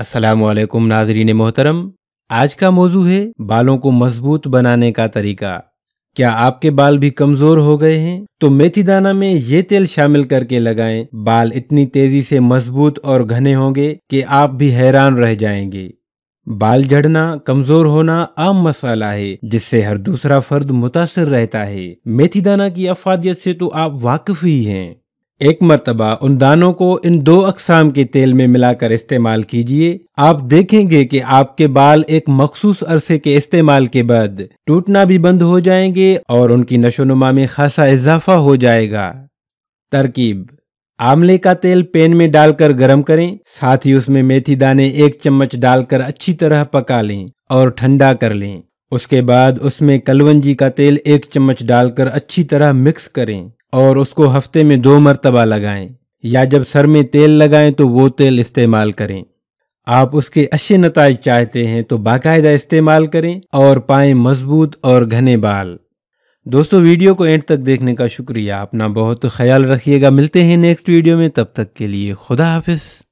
असलकुम नाजरीन मोहतरम आज का मौजू है बालों को मजबूत बनाने का तरीका क्या आपके बाल भी कमजोर हो गए हैं तो मेथी दाना में ये तेल शामिल करके लगाएं बाल इतनी तेजी से मजबूत और घने होंगे कि आप भी हैरान रह जाएंगे बाल झड़ना कमजोर होना आम मसाला है जिससे हर दूसरा फर्द मुतासर रहता है मेथी दाना की अफादियत से तो आप वाकिफ ही हैं एक मरतबा उन दानों को इन दो अकसाम के तेल में मिलाकर इस्तेमाल कीजिए आप देखेंगे कि आपके बाल एक मखसूस अरसे के इस्तेमाल के बाद टूटना भी बंद हो जाएंगे और उनकी नशोनुमा में खासा इजाफा हो जाएगा तरकीब आमले का तेल पेन में डालकर गर्म करें साथ ही उसमें मेथी दाने एक चम्मच डालकर अच्छी तरह पका लें और ठंडा कर लें उसके बाद उसमें कलवंजी का तेल एक चम्मच डालकर अच्छी तरह मिक्स करें और उसको हफ्ते में दो मरतबा लगाएं या जब सर में तेल लगाएं तो वो तेल इस्तेमाल करें आप उसके अच्छे नतज चाहते हैं तो बाकायदा इस्तेमाल करें और पाएं मजबूत और घने बाल दोस्तों वीडियो को एंड तक देखने का शुक्रिया अपना बहुत ख्याल रखिएगा मिलते हैं नेक्स्ट वीडियो में तब तक के लिए खुदा हाफिज़